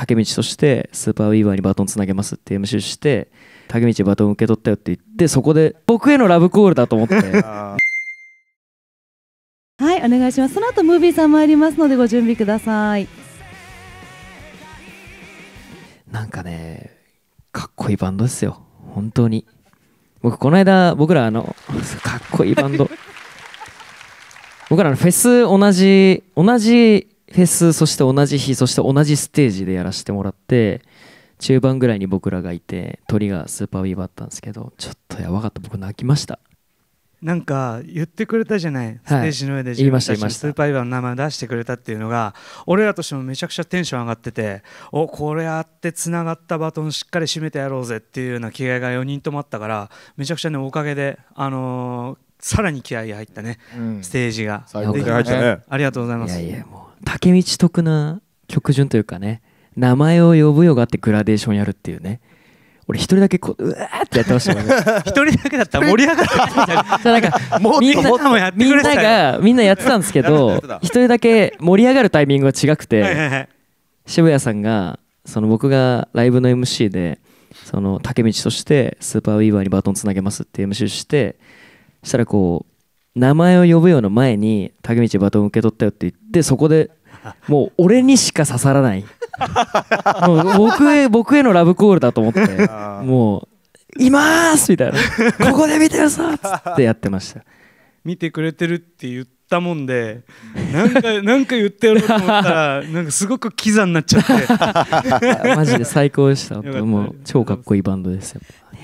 竹道としてスーパーウィーバーにバトンつなげますって MC して竹道バトン受け取ったよって言ってそこで僕へのラブコールだと思って はいお願いしますその後ムービーさん参りますのでご準備くださいなんかねかっこいいバンドですよ本当に僕この間僕らあのかっこいいバンド 僕らのフェス同じ同じフェスそして同じ日そして同じステージでやらせてもらって中盤ぐらいに僕らがいて鳥がスーパーウィーバーだったんですけどちょっとやばかった僕泣きましたなんか言ってくれたじゃない、はい、ステージの上で自分たちのスーパーウィーバーの名前を出してくれたっていうのが俺らとしてもめちゃくちゃテンション上がってておこれやってつながったバトンしっかり締めてやろうぜっていうような気合が4人ともあったからめちゃくちゃねおかげであのー、さらに気合が入ったね、うん、ステージが、ね、ありがとうございますいやいやもう竹道得な曲順というかね名前を呼ぶよがあってグラデーションやるっていうね俺一人だけこううわーってやってましたもんね 一人だけだったら盛り上がった なんかもみんなもやみんながみんなやってたんですけど一人だけ盛り上がるタイミングが違くて、はいはい、渋谷さんがその僕がライブの MC でその竹道としてスーパーウィーバーにバトンつなげますって MC してしたらこう名前を呼ぶような前に竹道バトン受け取ったよって言ってそこでもう俺にしか刺さらない 僕へ僕へのラブコールだと思ってもう「います!」みたいな「ここで見てるぞ!」っつってやってました見てくれてるって言ったもんでなんか なんか言ってやろうと思ったらなんかすごくキザになっちゃって マジで最高でしたもう超かっこいいバンドですよ、ね